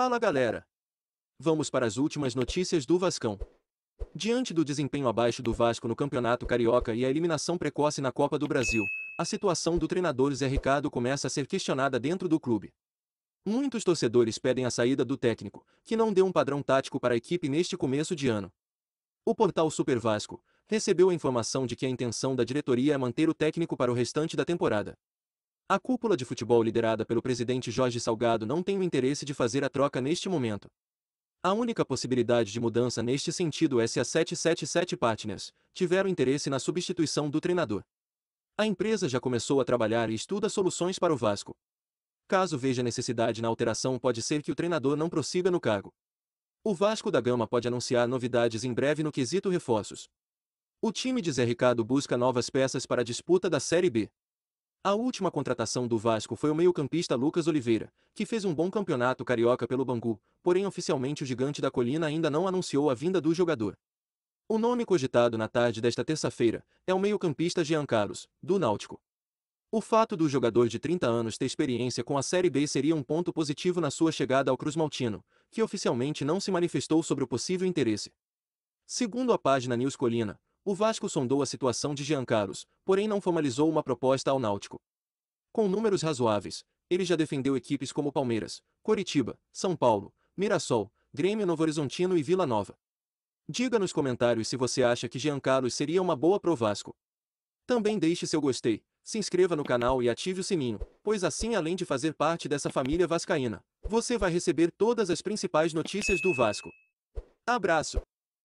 Fala galera! Vamos para as últimas notícias do Vascão. Diante do desempenho abaixo do Vasco no Campeonato Carioca e a eliminação precoce na Copa do Brasil, a situação do treinador Zé Ricardo começa a ser questionada dentro do clube. Muitos torcedores pedem a saída do técnico, que não deu um padrão tático para a equipe neste começo de ano. O portal Super Vasco recebeu a informação de que a intenção da diretoria é manter o técnico para o restante da temporada. A cúpula de futebol liderada pelo presidente Jorge Salgado não tem o interesse de fazer a troca neste momento. A única possibilidade de mudança neste sentido é se a 777 Partners tiver interesse na substituição do treinador. A empresa já começou a trabalhar e estuda soluções para o Vasco. Caso veja necessidade na alteração, pode ser que o treinador não prossiga no cargo. O Vasco da Gama pode anunciar novidades em breve no quesito reforços. O time de Zé Ricardo busca novas peças para a disputa da Série B. A última contratação do Vasco foi o meio-campista Lucas Oliveira, que fez um bom campeonato carioca pelo Bangu, porém oficialmente o gigante da colina ainda não anunciou a vinda do jogador. O nome cogitado na tarde desta terça-feira é o meio-campista Jean Carlos, do Náutico. O fato do jogador de 30 anos ter experiência com a Série B seria um ponto positivo na sua chegada ao Cruz Maltino, que oficialmente não se manifestou sobre o possível interesse. Segundo a página News Colina, o Vasco sondou a situação de Carlos, porém não formalizou uma proposta ao Náutico. Com números razoáveis, ele já defendeu equipes como Palmeiras, Coritiba, São Paulo, Mirassol, Grêmio Novo Horizontino e Vila Nova. Diga nos comentários se você acha que Giancarlo seria uma boa pro Vasco. Também deixe seu gostei, se inscreva no canal e ative o sininho, pois assim além de fazer parte dessa família vascaína, você vai receber todas as principais notícias do Vasco. Abraço!